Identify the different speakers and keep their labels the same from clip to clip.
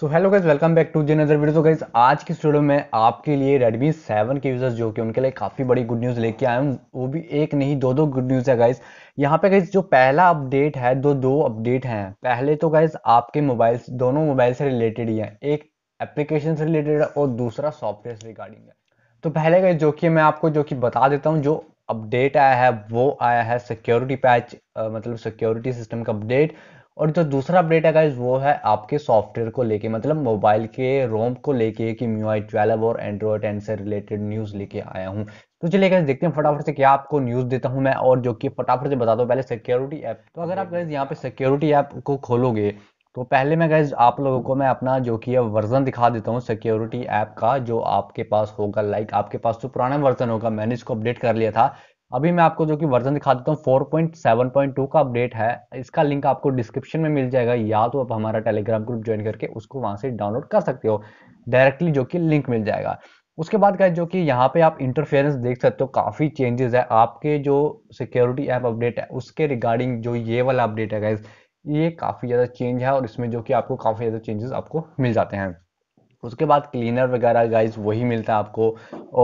Speaker 1: so hello guys welcome back to जी नजर video guys आज की स्टूडियो में आपके लिए Redmi 7 के यूजर्स जो कि उनके लिए काफ़ी बड़ी गुड न्यूज़ लेके आए हैं वो भी एक नहीं दो दो गुड न्यूज़ है गाइज यहाँ पे गाइज जो पहला अपडेट है दो दो अपडेट हैं पहले तो गाइज आपके मोबाइल दोनों मोबाइल से रिलेटेड ही है एक एप्लीकेशन से रिलेटेड है और दूसरा सॉफ्टवेयर से रिगार्डिंग है तो पहले गाइज जो कि मैं आपको जो कि बता देता हूँ जो अपडेट आया है वो आया है सिक्योरिटी पैच मतलब सिक्योरिटी सिस्टम का अपडेट और जो दूसरा अपडेट है गाइज वो है आपके सॉफ्टवेयर को लेके मतलब मोबाइल के रोम को लेके कि म्यू आई ट्वेल्व और एंड्रॉयड टेन से रिलेटेड न्यूज़ लेके आया हूँ तो चलिए गाइज देखते हैं फटाफट से क्या आपको न्यूज़ देता हूँ मैं और जो कि फटाफट से बता दो पहले सिक्योरिटी ऐप तो अगर आप गाइज यहाँ पे सिक्योरिटी ऐप को खोलोगे तो पहले मैं गाइज आप लोगों को मैं अपना जो कि वर्जन दिखा देता हूँ सिक्योरिटी ऐप का जो आपके पास होगा लाइक आपके पास जो पुराना वर्जन होगा मैंने इसको अपडेट कर लिया था अभी मैं आपको जो कि वर्जन दिखा देता हूँ 4.7.2 का अपडेट है इसका लिंक आपको डिस्क्रिप्शन में मिल जाएगा या तो आप हमारा टेलीग्राम ग्रुप ज्वाइन करके उसको वहां से डाउनलोड कर सकते हो डायरेक्टली जो कि लिंक मिल जाएगा उसके बाद क्या जो कि यहाँ पे आप इंटरफेरेंस देख सकते हो काफ़ी चेंजेस है आपके जो सिक्योरिटी ऐप अपडेट है उसके रिगार्डिंग जो ये वाला अपडेट है ये काफ़ी ज़्यादा चेंज है और इसमें जो कि आपको काफ़ी ज़्यादा चेंजेस आपको मिल जाते हैं उसके बाद क्लीनर वगैरह गाइज वही मिलता है आपको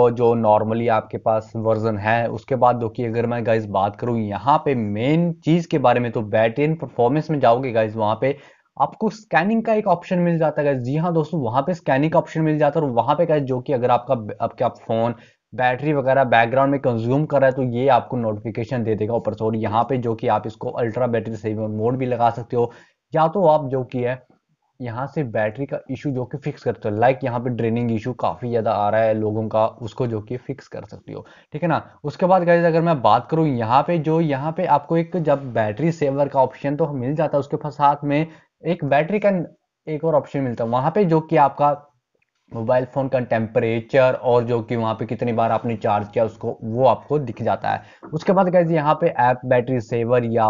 Speaker 1: और जो नॉर्मली आपके पास वर्जन है उसके बाद जो कि अगर मैं गाइज बात करूँ यहाँ पे मेन चीज़ के बारे में तो बैटरी एंड परफॉर्मेंस में जाओगे गाइज वहाँ पे आपको स्कैनिंग का एक ऑप्शन मिल जाता है जी हाँ दोस्तों वहाँ पे स्कैनिंग का ऑप्शन मिल जाता है और वहाँ पे गाइज जो कि अगर आपका आपके आप फोन बैटरी वगैरह बैकग्राउंड में कंज्यूम कर रहा है तो ये आपको नोटिफिकेशन दे देगा ऊपर से और यहाँ पे जो कि आप इसको अल्ट्रा बैटरी सेविंग मोड भी लगा सकते हो या तो आप जो कि है यहाँ से बैटरी का इशू जो कि फिक्स कर सकते हो लाइक यहाँ पे ड्रेनिंग इशू काफ़ी ज़्यादा आ रहा है लोगों का उसको जो कि फिक्स कर सकती हो ठीक है ना उसके बाद गाइज अगर मैं बात करूँ यहाँ पे जो यहाँ पे आपको एक जब बैटरी सेवर का ऑप्शन तो मिल जाता है उसके साथ में एक बैटरी का एक और ऑप्शन मिलता है वहां पे जो कि आपका मोबाइल फ़ोन का टेम्परेचर और जो कि वहाँ पे कितनी बार आपने चार्ज किया उसको वो आपको दिख जाता है उसके बाद गैस यहाँ पे ऐप बैटरी सेवर या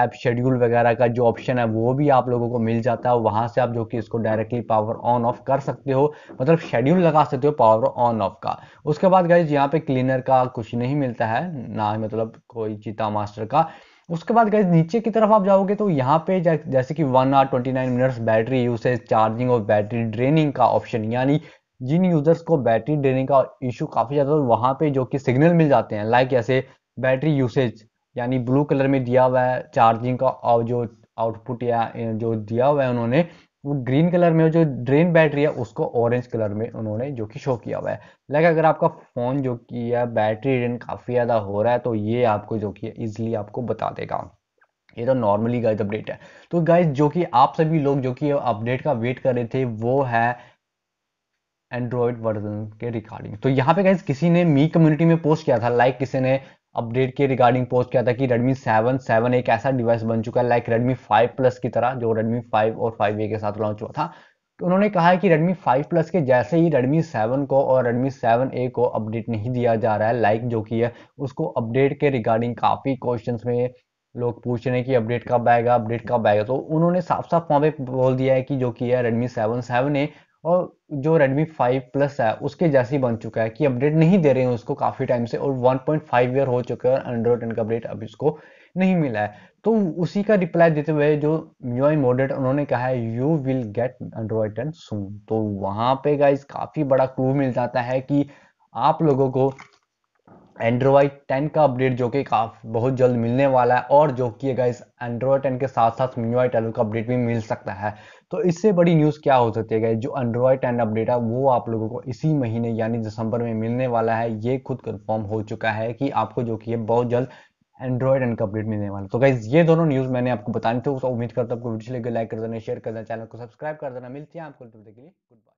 Speaker 1: ऐप शेड्यूल वगैरह का जो ऑप्शन है वो भी आप लोगों को मिल जाता है वहाँ से आप जो कि इसको डायरेक्टली पावर ऑन ऑफ कर सकते हो मतलब शेड्यूल लगा सकते हो पावर ऑन ऑफ का उसके बाद गाइज यहाँ पे क्लीनर का कुछ नहीं मिलता है ना मतलब कोई चीता मास्टर का उसके बाद गाइज नीचे की तरफ आप जाओगे तो यहाँ पे जैसे कि one hour twenty nine minutes battery usage charging और बैटरी ड्रेनिंग का ऑप्शन यानी जिन यूजर्स को बैटरी ड्रेनिंग का इशू काफ़ी ज़्यादा तो वहाँ पे जो कि सिग्नल मिल जाते हैं लाइक ऐसे बैटरी यूसेज यानी ब्लू कलर में दिया हुआ है चार्जिंग का और जो आउटपुट या जो दिया हुआ है उन्होंने वो ग्रीन कलर में जो ड्रेन बैटरी है उसको ऑरेंज कलर में उन्होंने जो कि शो किया हुआ है लाइक अगर आपका फ़ोन जो कि है बैटरी ड्रेन काफ़ी ज़्यादा हो रहा है तो ये आपको जो कि इजिली आपको बता देगा ये तो नॉर्मली गाइज अपडेट है तो गाइज जो कि आप सभी लोग जो कि अपडेट का वेट कर रहे थे वो है एंड्रॉयड वर्जन के रिकॉर्डिंग तो यहाँ पे गाइज किसी ने मी कम्युनिटी में पोस्ट किया था लाइक किसी ने अपडेट के रिगार्डिंग पोस्ट किया था कि Redmi 7 7 एक ऐसा डिवाइस बन चुका है लाइक Redmi 5 प्लस की तरह जो Redmi 5 और 5A के साथ लॉन्च हुआ था तो उन्होंने कहा है कि Redmi 5 प्लस के जैसे ही Redmi 7 को और Redmi 7A को अपडेट नहीं दिया जा रहा है लाइक जो कि है उसको अपडेट के रिगार्डिंग काफ़ी क्वेश्चन में लोग पूछ रहे हैं कि अपडेट कब आएगा अपडेट कब आएगा तो उन्होंने साफ साफ वहाँ पे बोल दिया है कि जो कि है रेडमी सेवन सेवन ए और जो Redmi 5 प्लस है उसके जैसी बन चुका है कि अपडेट नहीं दे रहे हैं उसको काफ़ी टाइम से और 1.5 ईयर हो चुके हैं और Android टेन का अपडेट अभी इसको नहीं मिला है तो उसी का रिप्लाई देते हुए जो यूआई मॉडेट उन्होंने कहा है you will get Android ten soon तो वहाँ पे गाइज काफ़ी बड़ा क्लू मिल जाता है कि आप लोगों को एंड्रॉयड 10 का अपडेट जो कि काफ़ी बहुत जल्द मिलने वाला है और जो कि इस एंड्रॉयड 10 के साथ साथ मीवाई ट्वेल्व का अपडेट भी मिल सकता है तो इससे बड़ी न्यूज़ क्या हो सकती है गए जो एंड्रॉयड 10 अपडेट है वो आप लोगों को इसी महीने यानी दिसंबर में मिलने वाला है ये खुद कन्फर्म हो चुका है कि आपको जो कि है बहुत जल्द एंड्रॉयड एंड अपडेट मिलने वाला तो गाइज ये दोनों न्यूज़ मैंने आपको बताने थे तो उम्मीद करता हूँ आपको वीडियो लेकर लाइक कर देना शेयर कर देना चैनल को सब्सक्राइब कर देना मिलती है आपको गुड बाय